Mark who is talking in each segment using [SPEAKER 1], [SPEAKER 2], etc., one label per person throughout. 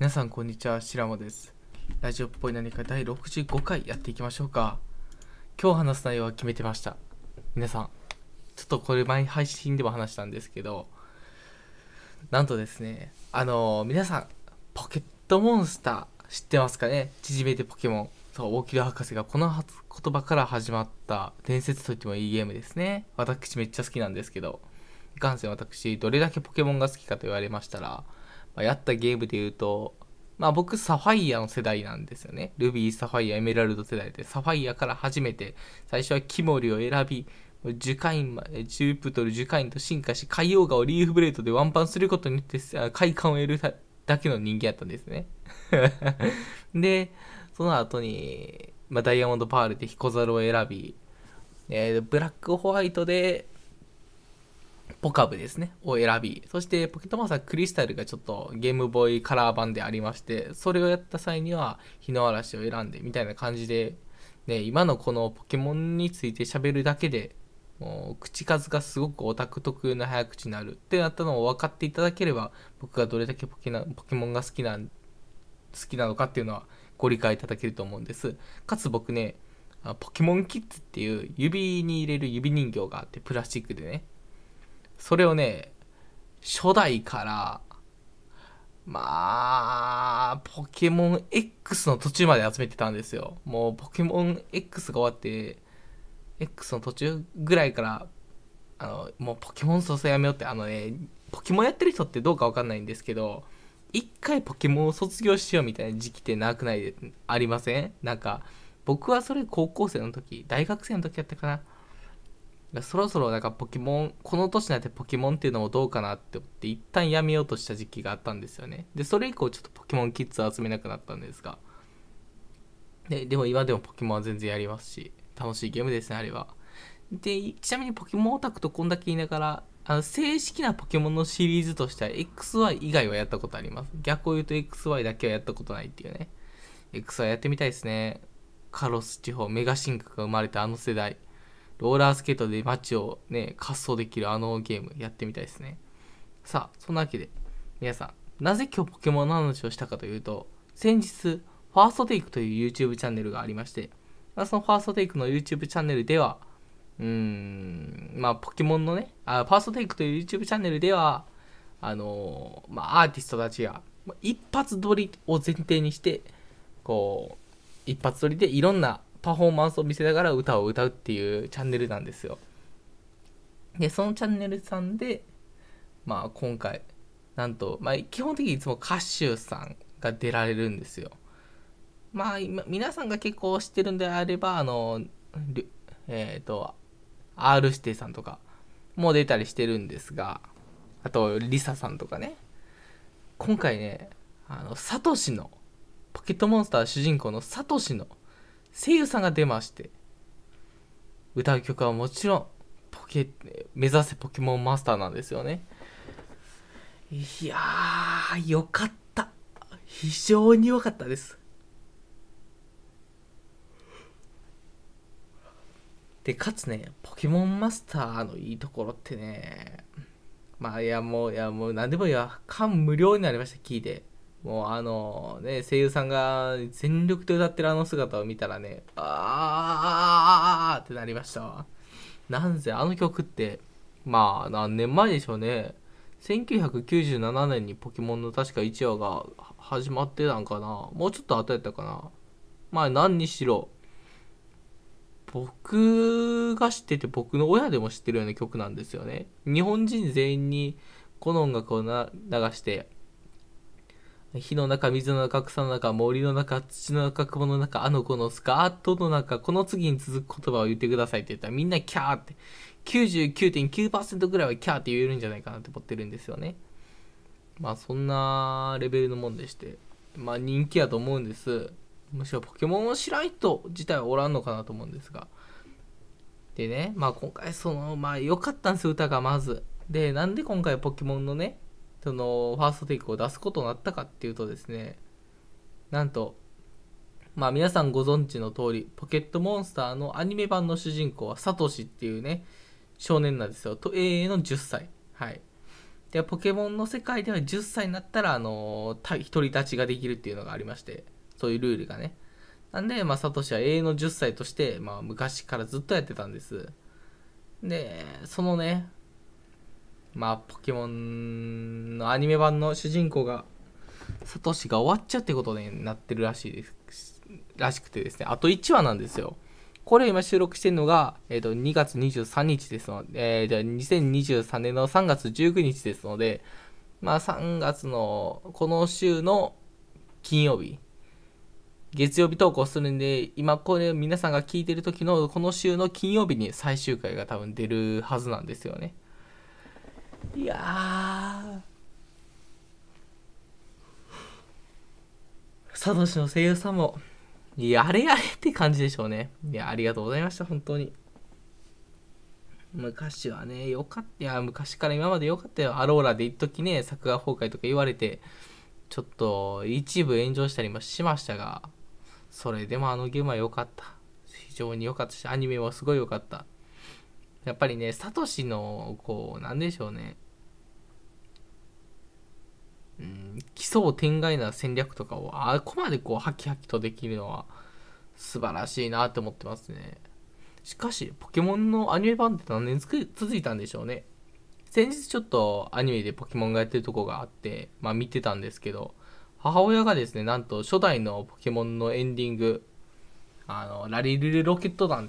[SPEAKER 1] 皆さんこんにちは白間ですラジオっぽい何か第65回やっていきましょうか今日話す内容は決めてました皆さんちょっとこれ前配信でも話したんですけどなんとですねあのー、皆さんポケットモンスター知ってますかね縮めてポケモンそう大木戸博士がこの言葉から始まった伝説といってもいいゲームですね私めっちゃ好きなんですけどいかんせん私どれだけポケモンが好きかと言われましたらまあ、やったゲームで言うと、まあ僕、サファイアの世代なんですよね。ルビー、サファイア、エメラルド世代で、サファイアから初めて、最初はキモリを選び、ジュカイン、ジュープトル、ジュカインと進化し、海洋画をリーフブレードでワンパンすることによって、快感を得るだけの人間やったんですね。で、その後に、まあ、ダイヤモンドパールでヒコザルを選び、えー、ブラックホワイトで、ポカブですね、を選び、そしてポケットモンスタークリスタルがちょっとゲームボーイカラー版でありまして、それをやった際には日の嵐を選んでみたいな感じで、ね、今のこのポケモンについて喋るだけで、もう口数がすごくオタク特有な早口になるってなったのを分かっていただければ、僕がどれだけポケなポケモンが好きな、好きなのかっていうのはご理解いただけると思うんです。かつ僕ね、ポケモンキッズっていう指に入れる指人形があってプラスチックでねそれをね、初代から、まあ、ポケモン X の途中まで集めてたんですよ。もうポケモン X が終わって、X の途中ぐらいから、あの、もうポケモン操作やめようって、あのね、ポケモンやってる人ってどうかわかんないんですけど、一回ポケモンを卒業しようみたいな時期ってなくないで、ありませんなんか、僕はそれ高校生の時、大学生の時やったかな。そろそろなんかポケモンこの年になってポケモンっていうのもどうかなって思って一旦やめようとした時期があったんですよねでそれ以降ちょっとポケモンキッズを集めなくなったんですがででも今でもポケモンは全然やりますし楽しいゲームですねあれはでちなみにポケモンオタクとこんだけ言いながらあの正式なポケモンのシリーズとしては XY 以外はやったことあります逆を言うと XY だけはやったことないっていうね XY やってみたいですねカロス地方メガ進化が生まれたあの世代ローラースケートで街をね、滑走できるあのゲームやってみたいですね。さあ、そんなわけで、皆さん、なぜ今日ポケモンの話をしたかというと、先日、ファーストテイクという YouTube チャンネルがありまして、そのファーストテイクの YouTube チャンネルでは、うーん、まあ、ポケモンのね、あファーストテイクという YouTube チャンネルでは、あのー、まあ、アーティストたちが、一発撮りを前提にして、こう、一発撮りでいろんなパフォーマンスを見せながら歌を歌うっていうチャンネルなんですよ。で、そのチャンネルさんで、まあ今回、なんと、まあ基本的にいつも歌手さんが出られるんですよ。まあ今、皆さんが結構知ってるんであれば、あの、えっ、ー、と、R 指定さんとかも出たりしてるんですが、あと、リサさんとかね。今回ね、あの、サトシの、ポケットモンスター主人公のサトシの声優さんが出まして歌う曲はもちろんポケ目指せポケモンマスターなんですよねいやーよかった非常によかったですでかつねポケモンマスターのいいところってねまあいやもういやもう何でもいいわ感無量になりました聞いてもうあのね、声優さんが全力で歌ってるあの姿を見たらね、あーってなりましたわ。なんせあの曲って、まあ何年前でしょうね。1997年にポケモンの確か1話が始まってたんかな。もうちょっと後やったかな。まあ何にしろ、僕が知ってて僕の親でも知ってるような曲なんですよね。日本人全員にこの音楽を流して、火の中、水の中、草の中、森の中、土の中、雲の中、あの子のスカートの中、この次に続く言葉を言ってくださいって言ったらみんなキャーって、99.9%ぐらいはキャーって言えるんじゃないかなって思ってるんですよね。まあそんなレベルのもんでして、まあ人気やと思うんです。むしろポケモンを知らん人自体はおらんのかなと思うんですが。でね、まあ今回その、まあ良かったんですよ、歌がまず。で、なんで今回ポケモンのね、そのファーストテイクを出すことになったかっていうとですねなんとまあ皆さんご存知の通りポケットモンスターのアニメ版の主人公はサトシっていうね少年なんですよと永遠の10歳はいでポケモンの世界では10歳になったらあの独り立ちができるっていうのがありましてそういうルールがねなんで、まあ、サトシは永遠の10歳として、まあ、昔からずっとやってたんです。で、そのね、まあポケモンのアニメ版の主人公がサトシが終わっちゃうってことになってるらしいですらしくてですねあと1話なんですよこれ今収録してるのが、えー、と2月23日ですので、えー、じゃあ2023年の3月19日ですので、まあ3月のこの週の金曜日、月曜日投稿するんで、今これ皆さんが聞いてる時のこの週の金曜日に最終回が多分出るはずなんですよね。いやサトシの声優さんも、やれやれって感じでしょうね。いや、ありがとうございました、本当に。昔はね、よかった。いや、昔から今までよかったよ。アローラで一時ね、作画崩壊とか言われて、ちょっと一部炎上したりもしましたが、それでもあのゲームは良かった。非常に良かったし、アニメもすごい良かった。やっぱりね、サトシの、こう、なんでしょうね。うん、奇想天外な戦略とかを、あこまでこう、ハキハキとできるのは、素晴らしいなって思ってますね。しかし、ポケモンのアニメ版って何年続いたんでしょうね。先日ちょっとアニメでポケモンがやってるとこがあって、まあ見てたんですけど、母親がですね、なんと初代のポケモンのエンディング、あの、ラリルルロケット団っ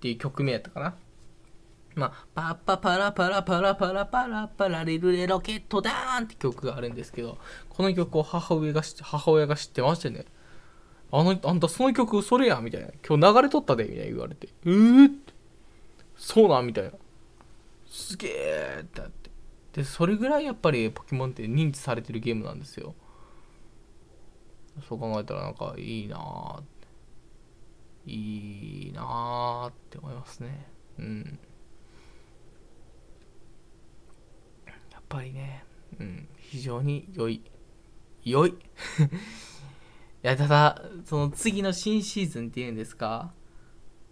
[SPEAKER 1] ていう曲名やったかなまあ、パッパパラパラパラパラパラパラリルレロケットダーンって曲があるんですけど、この曲を母親が知って、母親が知ってましてね、あの、あんたその曲それやみたいな、今日流れとったで、みたいな言われて、うーって、そうなんみたいな。すげえってなって。で、それぐらいやっぱりポケモンって認知されてるゲームなんですよ。そう考えたらなんかいいなーって。いいなあって思いますね。うん。ぱりね、うん、非常に良い。良い いや、ただ、その次の新シーズンっていうんですか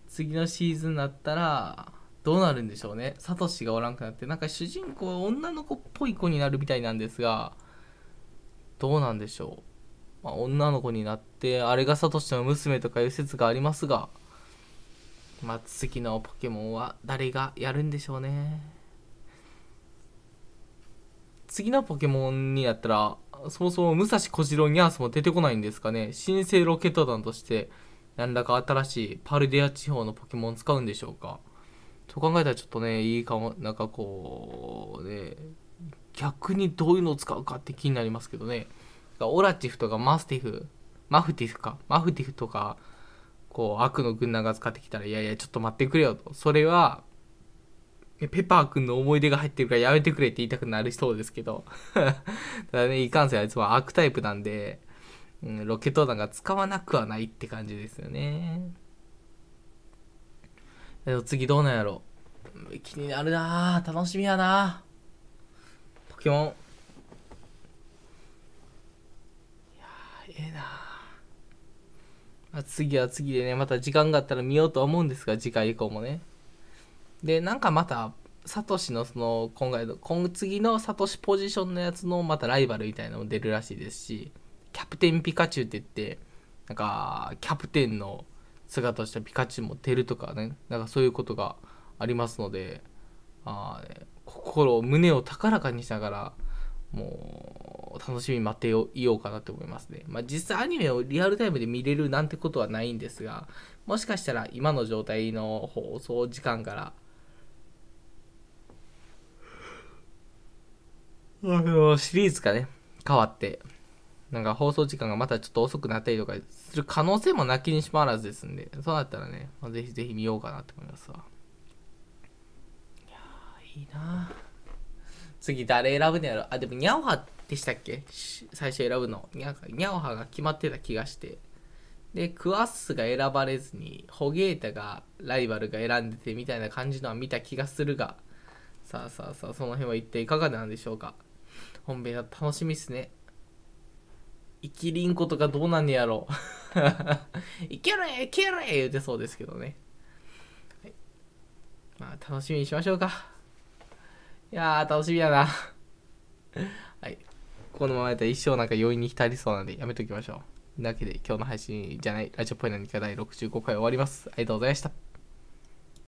[SPEAKER 1] 次のシーズンだなったら、どうなるんでしょうね。サトシがおらんくなって、なんか主人公は女の子っぽい子になるみたいなんですが、どうなんでしょう。まあ、女の子になって、あれがサトシの娘とかいう説がありますが、まあ、次のポケモンは誰がやるんでしょうね。次のポケモンになったら、そもそも武蔵小次郎ニャースも出てこないんですかね。新生ロケット団として、なんだか新しいパルデア地方のポケモンを使うんでしょうか。と考えたらちょっとね、いいかも、なんかこう、ね、逆にどういうのを使うかって気になりますけどね。オラチフとかマスティフ、マフティフか、マフティフとか、こう、悪の軍団が使ってきたら、いやいや、ちょっと待ってくれよと。それは、ペッパーくんの思い出が入ってるからやめてくれって言いたくなるそうですけど ただね、いかんせんあいつはアークタイプなんで、うん、ロケット弾が使わなくはないって感じですよね。次どうなんやろ気になるな楽しみやなポケモン。いやええなあ次は次でね、また時間があったら見ようと思うんですが、次回以降もね。でなんかまたサトシのその今回の今次のサトシポジションのやつのまたライバルみたいなのも出るらしいですしキャプテンピカチュウって言ってなんかキャプテンの姿をしたピカチュウも出るとかねなんかそういうことがありますのであ心胸を高らかにしながらもう楽しみに待っていようかなと思いますね、まあ、実際アニメをリアルタイムで見れるなんてことはないんですがもしかしたら今の状態の放送時間からシリーズがね、変わって、なんか放送時間がまたちょっと遅くなったりとかする可能性もなきにしもあらずですんで、そうなったらね、まあ、ぜひぜひ見ようかなと思いますわ。いやー、いいな次誰選ぶのやろあ、でもニャオハでしたっけ最初選ぶの。ニャオハが決まってた気がして。で、クワッスが選ばれずに、ホゲータがライバルが選んでてみたいな感じのは見た気がするが、さあさあさあ、その辺は一体いかがなんでしょうか。本命だ楽しみっすね。生きりんことかどうなんねやろう。いけれいけれ言うてそうですけどね。はい、まあ、楽しみにしましょうか。いやー、楽しみやな。はい。このままやったら一生なんか余韻に浸りそうなんでやめときましょう。だけで今日の配信じゃないラジオっぽい何か第65回終わります。ありがとうございました。